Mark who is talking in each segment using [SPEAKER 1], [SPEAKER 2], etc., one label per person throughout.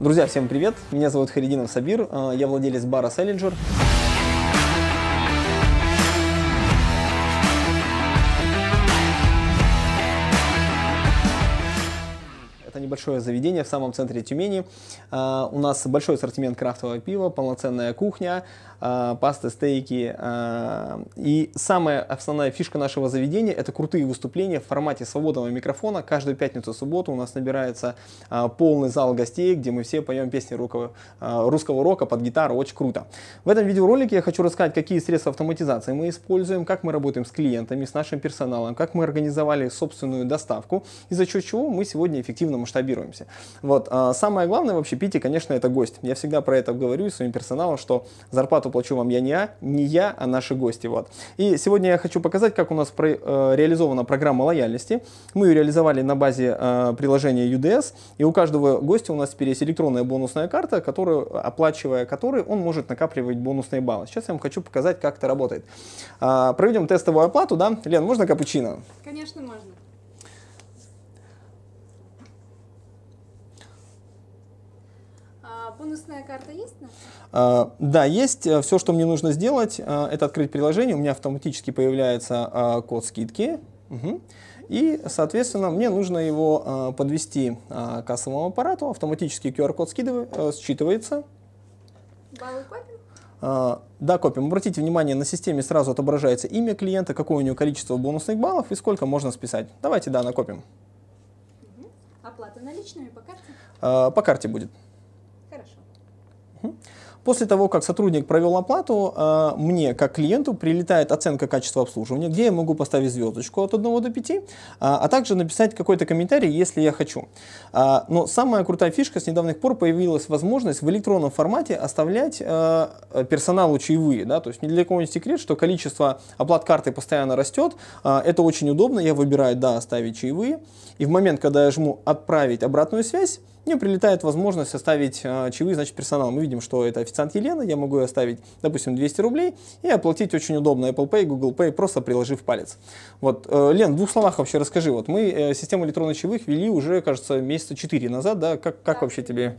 [SPEAKER 1] Друзья, всем привет! Меня зовут Харидинов Сабир, э, я владелец бара Селлинджер. небольшое заведение в самом центре Тюмени. А, у нас большой ассортимент крафтового пива, полноценная кухня, а, пасты, стейки. А, и самая основная фишка нашего заведения – это крутые выступления в формате свободного микрофона. Каждую пятницу, субботу у нас набирается полный зал гостей, где мы все поем песни русского рока под гитару. Очень круто. В этом видеоролике я хочу рассказать, какие средства автоматизации мы используем, как мы работаем с клиентами, с нашим персоналом, как мы организовали собственную доставку, и за чего мы сегодня эффективно масштабируем масштабируемся. Вот. А, самое главное вообще Пити, конечно, это гость. Я всегда про это говорю и своим персоналом, что зарплату плачу вам я не, я, не я, а наши гости. Вот. И сегодня я хочу показать, как у нас про, э, реализована программа лояльности. Мы ее реализовали на базе э, приложения UDS, и у каждого гостя у нас теперь есть электронная бонусная карта, которую, оплачивая которой, он может накапливать бонусные баллы. Сейчас я вам хочу показать, как это работает. А, проведем тестовую оплату, да? Лен, можно капучино? Конечно, можно. бонусная карта есть? А, да, есть. Э, Все, что мне нужно сделать, э, это открыть приложение. У меня автоматически появляется а, код скидки. Угу. И, соответственно, мне нужно его а, подвести а, к кассовому аппарату. Автоматически QR-код э, считывается. Баллы копим? Да, копим. Обратите внимание, на системе сразу отображается имя клиента, какое у него количество бонусных баллов и сколько можно списать. Давайте, да, накопим. Оплата наличными по карте? По карте будет. После того, как сотрудник провел оплату, э, мне, как клиенту, прилетает оценка качества обслуживания, где я могу поставить звездочку от 1 до 5, э, а также написать какой-то комментарий, если я хочу. Э, но самая крутая фишка, с недавних пор появилась возможность в электронном формате оставлять персоналу чаевые. Да? То есть ни для кого не секрет, что количество оплат карты постоянно растет. Это очень удобно, я выбираю, да, оставить чаевые. И в момент, когда я жму «Отправить обратную связь», мне прилетает возможность оставить э, а, чаевые, значит, персонал. Мы видим, что это официант Елена, я могу оставить, допустим, 200 рублей и оплатить очень удобно Apple Pay, Google Pay, просто приложив палец. Вот, э, Лен, в двух словах вообще расскажи, вот мы э, систему электронных чаевых вели уже, кажется, месяца 4 назад, да, как, как вообще тебе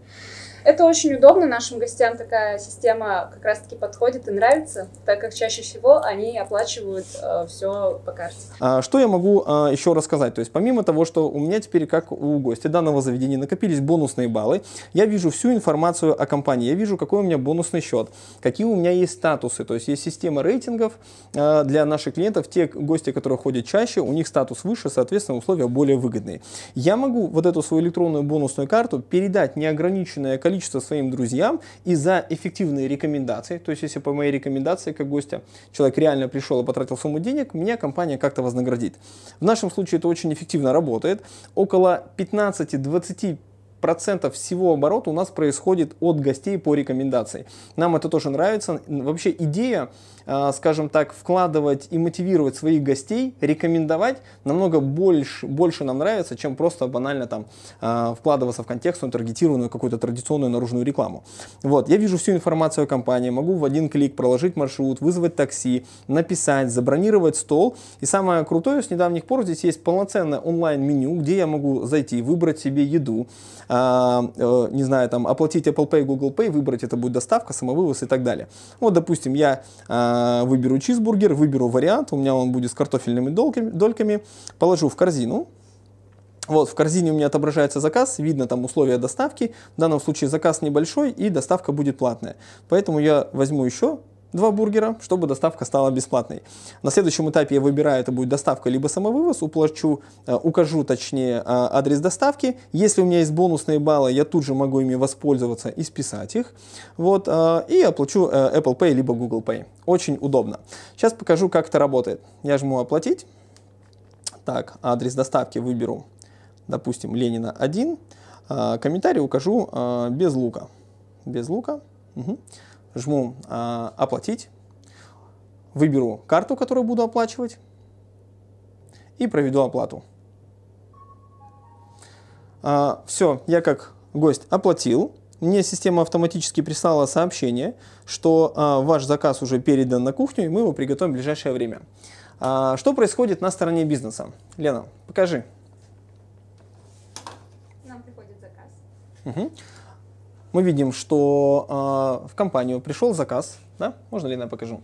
[SPEAKER 1] это очень удобно, нашим гостям такая система как раз-таки подходит и нравится, так как чаще всего они оплачивают э, все по карте. А, что я могу э, а, еще рассказать? То есть помимо того, что у меня теперь, как у гостя данного заведения, накопились бонусные баллы, я вижу всю информацию о компании, я вижу, какой у меня бонусный счет, какие у меня есть статусы, то есть есть система рейтингов э, для наших клиентов, те гости, которые ходят чаще, у них статус выше, соответственно, условия более выгодные. Я могу вот эту свою электронную бонусную карту передать неограниченное количество количество своим друзьям и за эффективные рекомендации. То есть, если по моей рекомендации, как гостя, человек реально пришел и потратил сумму денег, меня компания как-то вознаградит. В нашем случае это очень эффективно работает. Около 15-20 процентов всего оборота у нас происходит от гостей по рекомендации. Нам это тоже нравится. Вообще идея Э, скажем так, вкладывать и мотивировать своих гостей, рекомендовать намного больше, больше нам нравится, чем просто банально там э, вкладываться в контекстную, таргетированную какую-то традиционную наружную рекламу. Вот, я вижу всю информацию о компании, могу в один клик проложить маршрут, вызвать такси, написать, забронировать стол. И самое крутое с недавних пор здесь есть полноценное онлайн-меню, где я могу зайти, выбрать себе еду, э, не знаю, там оплатить Apple Pay, Google Pay, выбрать это будет доставка, самовывоз и так далее. Вот, допустим, я а, выберу чизбургер, выберу вариант, у меня он будет с картофельными дольками, положу в корзину, вот, в корзине у меня отображается заказ, видно там условия доставки. В данном случае заказ небольшой и доставка будет платная. Поэтому я возьму еще два бургера, чтобы доставка стала бесплатной. На следующем этапе я выбираю, это будет доставка либо самовывоз, уплачу, э, укажу точнее а, адрес доставки. Если у меня есть бонусные баллы, я тут же могу ими воспользоваться и списать их. Вот, а, и оплачу э, Apple Pay либо Google Pay. Очень удобно. Сейчас покажу, как это работает. Я жму «Оплатить». Так, адрес доставки выберу, допустим, Ленина 1. А, комментарий укажу без лука. Без лука. Угу жму э, «Оплатить», выберу карту, которую буду оплачивать, и проведу оплату. Э, а, все, я как гость оплатил. Мне система автоматически прислала сообщение, что э, ваш заказ уже передан на кухню, и мы его приготовим в ближайшее время. Э, что происходит на стороне бизнеса? Лена, покажи. Нам приходит заказ. Угу мы видим, что э, в компанию пришел заказ да? Можно ли я покажу?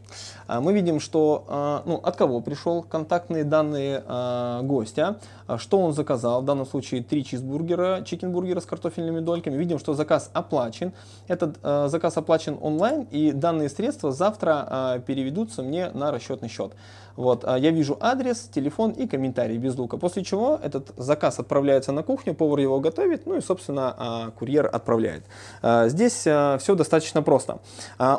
[SPEAKER 1] А, мы видим, что а, ну, от кого пришел контактные данные а, гостя, что он заказал, в данном случае три чизбургера, чикенбургера с картофельными дольками. Видим, что заказ оплачен. Этот заказ оплачен онлайн, и данные средства завтра переведутся мне на расчетный счет. Вот, я вижу адрес, телефон и комментарий без лука, после чего этот заказ отправляется на кухню, повар его готовит, ну и, собственно, курьер отправляет. Здесь все достаточно просто.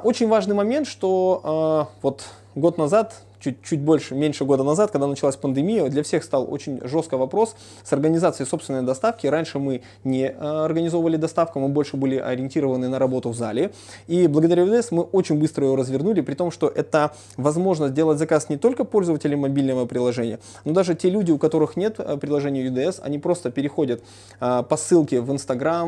[SPEAKER 1] Очень важный момент момент, что э, вот год назад чуть, чуть больше, меньше года назад, когда началась пандемия, для всех стал очень жестко вопрос с организацией собственной доставки. Раньше мы не э, организовывали доставку, мы больше были ориентированы на работу в зале. И благодаря VDS мы очень быстро ее развернули, при том, что это возможность сделать заказ не только пользователям мобильного приложения, но даже те люди, у которых нет э, приложения UDS, они просто переходят э, по ссылке в Instagram,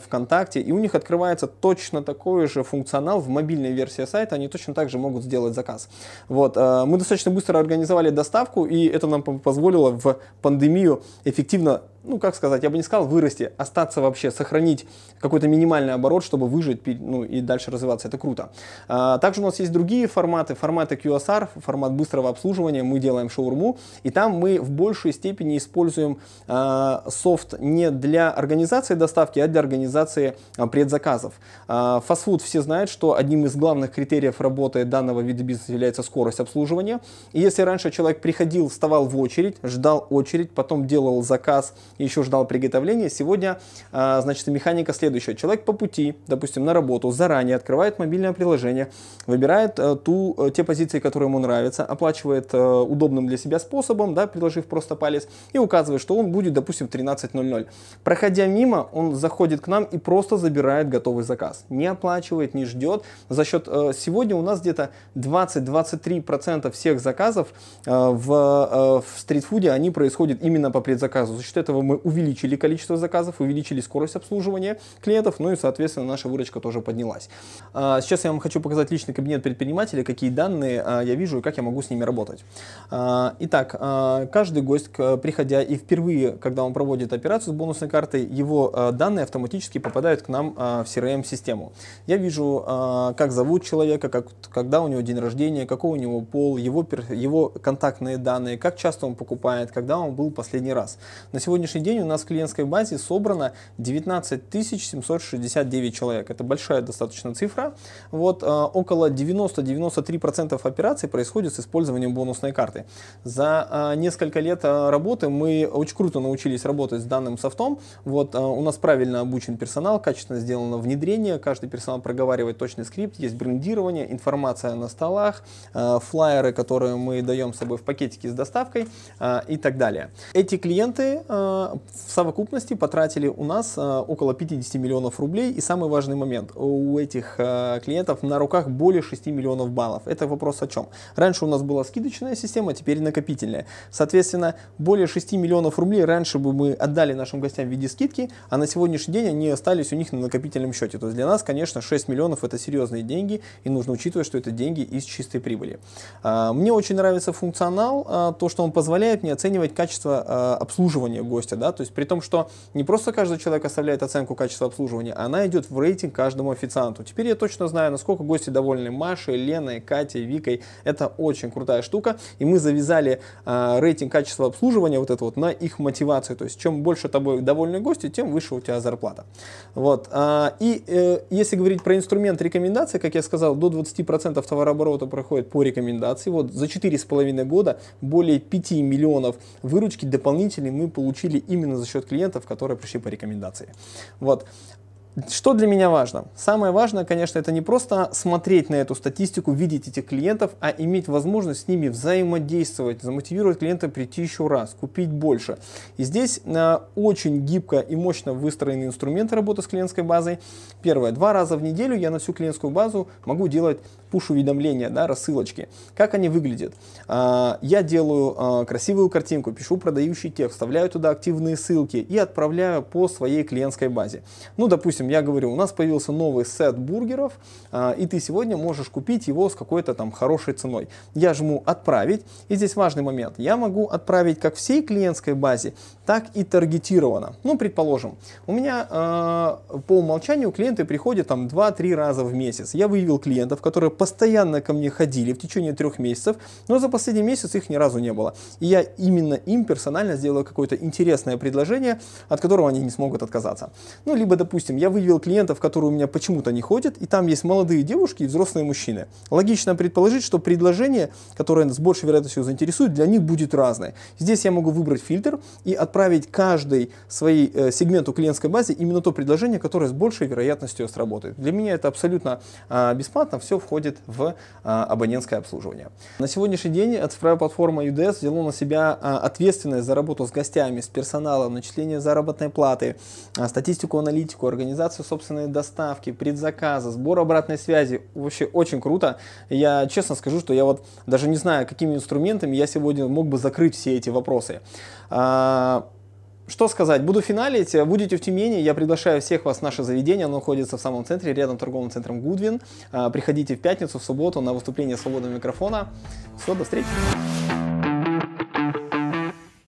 [SPEAKER 1] ВКонтакте, и у них открывается точно такой же функционал в мобильной версии сайта, они точно так же могут сделать заказ. Вот, мы мы достаточно быстро организовали доставку, и это нам позволило в пандемию эффективно ну, как сказать, я бы не сказал вырасти, остаться вообще, сохранить какой-то минимальный оборот, чтобы выжить ну, и дальше развиваться. Это круто. А, также у нас есть другие форматы, форматы QSR, формат быстрого обслуживания, мы делаем шаурму, и там мы в большей степени используем а, софт не для организации доставки, а для организации а, предзаказов. фастфуд все знают, что одним из главных критериев работы данного вида бизнеса является скорость обслуживания. И если раньше человек приходил, вставал в очередь, ждал очередь, потом делал заказ, еще ждал приготовления. Сегодня, а, значит, механика следующая. Человек по пути, допустим, на работу заранее открывает мобильное приложение, выбирает э, ту, э, те позиции, которые ему нравятся, оплачивает э, удобным для себя способом, да, приложив просто палец, и указывает, что он будет, допустим, в 13.00. Проходя мимо, он заходит к нам и просто забирает готовый заказ. Не оплачивает, не ждет. За счет сегодня у нас где-то 20-23% всех заказов в, в стритфуде, они происходят именно по предзаказу. За счет этого мы увеличили количество заказов, увеличили скорость обслуживания клиентов, ну и, соответственно, наша выручка тоже поднялась. А, сейчас я вам хочу показать личный кабинет предпринимателя, какие данные а, я вижу и как я могу с ними работать. А, итак, каждый гость, приходя и впервые, когда он проводит операцию с бонусной картой, его данные автоматически попадают к нам в CRM-систему. Эм я вижу, как зовут человека, как, когда у него день рождения, какой у него пол, его, его контактные данные, как часто он покупает, когда он был последний раз. На сегодняшний сегодняшний день у нас в клиентской базе собрано 19 769 человек. Это большая достаточно цифра. Вот э, около 90-93% операций происходит с использованием бонусной карты. За э, несколько лет э, работы мы очень круто научились работать с данным софтом. Вот у нас правильно обучен персонал, качественно сделано внедрение, каждый персонал проговаривает точный скрипт, есть брендирование, информация на столах, флайеры, которые мы даем с собой в пакетике с доставкой и так далее. Эти клиенты в совокупности потратили у нас э, около 50 миллионов рублей. И самый важный момент, у этих э, клиентов на руках более 6 миллионов баллов. Это вопрос о чем? Раньше у нас была скидочная система, теперь накопительная. Соответственно, более 6 миллионов рублей раньше бы мы отдали нашим гостям в виде скидки, а на сегодняшний день они остались у них на накопительном счете. То есть для нас, конечно, 6 миллионов это серьезные деньги, и нужно учитывать, что это деньги из чистой прибыли. А, мне очень нравится функционал, а, то, что он позволяет мне оценивать качество а, обслуживания гостя проекты, да, то есть при том, что не просто каждый человек оставляет оценку качества обслуживания, она идет в рейтинг каждому официанту. Теперь я точно знаю, насколько гости довольны Машей, Леной, Катей, Викой. Это очень крутая штука, и мы завязали э, рейтинг качества обслуживания вот это вот на их мотивацию, то есть чем больше тобой довольны гости, тем выше у тебя зарплата. Вот. Э, и э, если говорить про инструмент рекомендации, как я сказал, до 20% товарооборота проходит по рекомендации. Вот за 4,5 года более 5 миллионов выручки дополнительной мы получили именно за счет клиентов, которые пришли по рекомендации. Вот. Что для меня важно? Самое важное, конечно, это не просто смотреть на эту статистику, видеть этих клиентов, а иметь возможность с ними взаимодействовать, замотивировать клиента прийти еще раз, купить больше. И здесь э, очень гибко и мощно выстроены инструменты работы с клиентской базой. Первое, два раза в неделю я на всю клиентскую базу могу делать пуш-уведомления, да, рассылочки. Как они выглядят? Э, я делаю э, красивую картинку, пишу продающий текст, вставляю туда активные ссылки и отправляю по своей клиентской базе. Ну, допустим, допустим, я говорю, у нас появился новый сет бургеров, а, и ты сегодня можешь купить его с какой-то там хорошей ценой. Я жму «Отправить», и здесь важный момент. Я могу отправить как всей клиентской базе, так и таргетированно. Ну, предположим, у меня э, по умолчанию клиенты приходят там 2-3 раза в месяц. Я выявил клиентов, которые постоянно ко мне ходили в течение трех месяцев, но за последний месяц их ни разу не было. И я именно им персонально сделаю какое-то интересное предложение, от которого они не смогут отказаться. Ну, либо, допустим, я выявил клиентов, которые у меня почему-то не ходят, и там есть молодые девушки и взрослые мужчины. Логично предположить, что предложение, которое с большей вероятностью заинтересует, для них будет разное. Здесь я могу выбрать фильтр и отправить каждый своей э, сегменту клиентской базы именно то предложение, которое с большей вероятностью сработает. Для меня это абсолютно э, бесплатно, все входит в э, абонентское обслуживание. На сегодняшний день цифровая платформа UDS взяла на себя э, ответственность за работу с гостями, с персоналом, начисление заработной платы, э, статистику, аналитику, организацию автоматизацию собственной доставки, предзаказа, сбор обратной связи. Вообще очень круто. Я честно скажу, что я вот даже не знаю, какими инструментами я сегодня мог бы закрыть все эти вопросы. А, что сказать, буду финалить, будете в Тюмени, я приглашаю всех вас в наше заведение, оно находится в самом центре, рядом с торговым центром Гудвин. А, приходите в пятницу, в субботу на выступление свободного микрофона. Все, до встречи!